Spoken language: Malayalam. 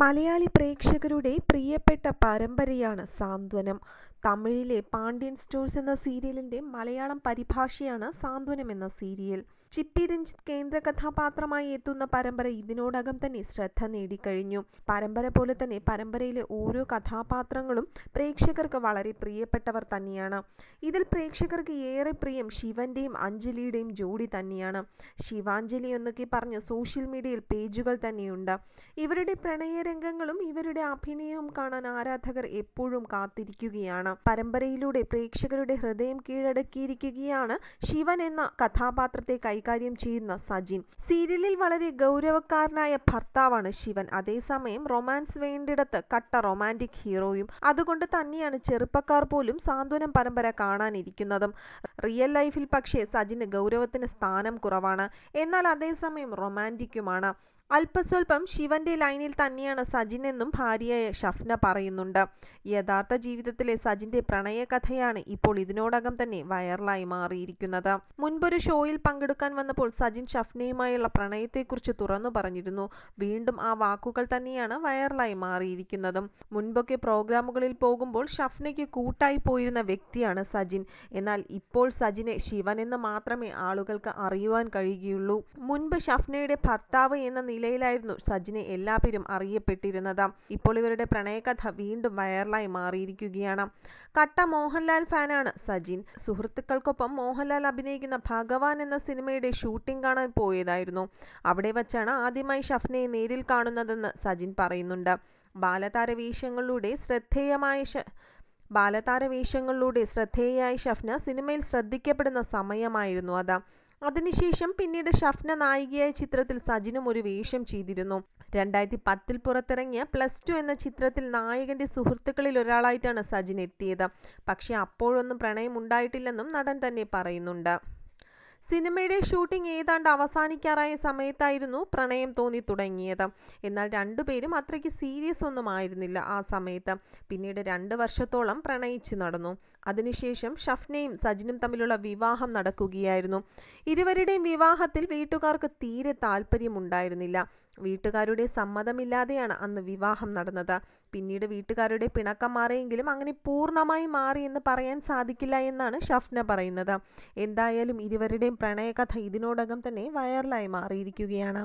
മലയാളി പ്രേക്ഷകരുടെ പ്രിയപ്പെട്ട പരമ്പരയാണ് സാന്ത്വനം തമിഴിലെ പാണ്ഡ്യൻ സ്റ്റോഴ്സ് എന്ന സീരിയലിന്റെ മലയാളം പരിഭാഷയാണ് സാന്ത്വനം എന്ന സീരിയൽ ചിപ്പി രഞ്ജിത്ത് കേന്ദ്ര കഥാപാത്രമായി എത്തുന്ന പരമ്പര ഇതിനോടകം തന്നെ ശ്രദ്ധ നേടിക്കഴിഞ്ഞു പരമ്പര പോലെ തന്നെ പരമ്പരയിലെ ഓരോ കഥാപാത്രങ്ങളും പ്രേക്ഷകർക്ക് വളരെ പ്രിയപ്പെട്ടവർ തന്നെയാണ് ഇതിൽ പ്രേക്ഷകർക്ക് ഏറെ പ്രിയം ശിവന്റെയും അഞ്ജലിയുടെയും ജോഡി തന്നെയാണ് ശിവാഞ്ജലി എന്നൊക്കെ പറഞ്ഞ് സോഷ്യൽ മീഡിയയിൽ പേജുകൾ തന്നെയുണ്ട് ഇവരുടെ പ്രണയ രംഗങ്ങളും ഇവരുടെ അഭിനയവും കാണാൻ ആരാധകർ എപ്പോഴും കാത്തിരിക്കുകയാണ് പരമ്പരയിലൂടെ പ്രേക്ഷകരുടെ ഹൃദയം കീഴടക്കിയിരിക്കുകയാണ് ശിവൻ എന്ന കഥാപാത്രത്തെ കൈകാര്യം ചെയ്യുന്ന സജിൻ സീരിയലിൽ വളരെ ഗൗരവക്കാരനായ ഭർത്താവാണ് ശിവൻ അതേസമയം റൊമാൻസ് വേണ്ടിടത്ത് കട്ട റൊമാൻറ്റിക് ഹീറോയും അതുകൊണ്ട് തന്നെയാണ് ചെറുപ്പക്കാർ പോലും സാന്ത്വനം പരമ്പര കാണാനിരിക്കുന്നതും റിയൽ ലൈഫിൽ പക്ഷേ സജിന് ഗൗരവത്തിന് സ്ഥാനം കുറവാണ് എന്നാൽ അതേസമയം റൊമാൻറ്റിക്കുമാണ് അല്പസ്വല്പം ശിവന്റെ ലൈനിൽ തന്നെയാണ് സജിൻ എന്നും ഭാര്യയായ ഷഫ്ന പറയുന്നുണ്ട് യഥാർത്ഥ ജീവിതത്തിലെ സജിന്റെ പ്രണയകഥയാണ് ഇപ്പോൾ ഇതിനോടകം തന്നെ വൈറലായി മാറിയിരിക്കുന്നത് മുൻപൊരു ഷോയിൽ പങ്കെടുക്കാൻ വന്നപ്പോൾ സജിൻ ഷഫ്നയുമായുള്ള പ്രണയത്തെക്കുറിച്ച് തുറന്നു പറഞ്ഞിരുന്നു വീണ്ടും ആ വാക്കുകൾ തന്നെയാണ് വൈറലായി മാറിയിരിക്കുന്നതും മുൻപൊക്കെ പ്രോഗ്രാമുകളിൽ പോകുമ്പോൾ ഷഫ്നയ്ക്ക് കൂട്ടായി പോയിരുന്ന വ്യക്തിയാണ് സജിൻ എന്നാൽ ഇപ്പോൾ സജിനെ ശിവൻ എന്ന് മാത്രമേ ആളുകൾക്ക് അറിയുവാൻ കഴിയുകയുള്ളൂ മുൻപ് ഷഫ്നയുടെ ഭർത്താവ് എന്ന നിലയിലായിരുന്നു സജിനെ എല്ലാപേരും അറിയപ്പെട്ടിരുന്നത് ഇപ്പോൾ ഇവരുടെ പ്രണയകഥ വീണ്ടും വൈറലായി മാറിയിരിക്കുകയാണ് കട്ട മോഹൻലാൽ ഫാനാണ് സജിൻ സുഹൃത്തുക്കൾക്കൊപ്പം മോഹൻലാൽ അഭിനയിക്കുന്ന ഭഗവാൻ എന്ന സിനിമയുടെ ഷൂട്ടിംഗ് കാണാൻ പോയതായിരുന്നു അവിടെ വച്ചാണ് ആദ്യമായി ഷഫ്നയെ നേരിൽ കാണുന്നതെന്ന് സജിൻ പറയുന്നുണ്ട് ബാലതാരവേഷങ്ങളിലൂടെ ശ്രദ്ധേയമായ ബാലതാരവേഷങ്ങളിലൂടെ ശ്രദ്ധേയയായ ഷഫ്ന സിനിമയിൽ ശ്രദ്ധിക്കപ്പെടുന്ന സമയമായിരുന്നു അത് അതിനുശേഷം പിന്നീട് ഷഫ്ന നായികയായ ചിത്രത്തിൽ സജിനും ഒരു വേഷം ചെയ്തിരുന്നു രണ്ടായിരത്തി പത്തിൽ പുറത്തിറങ്ങിയ പ്ലസ് ടു എന്ന ചിത്രത്തിൽ നായകന്റെ സുഹൃത്തുക്കളിൽ ഒരാളായിട്ടാണ് സജിൻ എത്തിയത് പക്ഷേ അപ്പോഴൊന്നും പ്രണയം ഉണ്ടായിട്ടില്ലെന്നും നടൻ തന്നെ പറയുന്നുണ്ട് സിനിമയുടെ ഷൂട്ടിംഗ് ഏതാണ്ട് അവസാനിക്കാറായ സമയത്തായിരുന്നു പ്രണയം തോന്നി തുടങ്ങിയത് എന്നാൽ രണ്ടുപേരും അത്രയ്ക്ക് സീരിയസ് ഒന്നും ആയിരുന്നില്ല ആ സമയത്ത് പിന്നീട് രണ്ട് വർഷത്തോളം പ്രണയിച്ചു നടന്നു അതിനുശേഷം ഷഫ്നയും സജിനും തമ്മിലുള്ള വിവാഹം നടക്കുകയായിരുന്നു ഇരുവരുടെയും വിവാഹത്തിൽ വീട്ടുകാർക്ക് തീരെ താല്പര്യമുണ്ടായിരുന്നില്ല വീട്ടുകാരുടെ സമ്മതമില്ലാതെയാണ് അന്ന് വിവാഹം നടന്നത് പിന്നീട് വീട്ടുകാരുടെ പിണക്കം മാറിയെങ്കിലും അങ്ങനെ പൂർണ്ണമായി മാറി എന്ന് പറയാൻ സാധിക്കില്ല എന്നാണ് ഷഫ്ന പറയുന്നത് എന്തായാലും ഇരുവരുടെയും പ്രണയകഥ ഇതിനോടകം തന്നെ വൈറലായി മാറിയിരിക്കുകയാണ്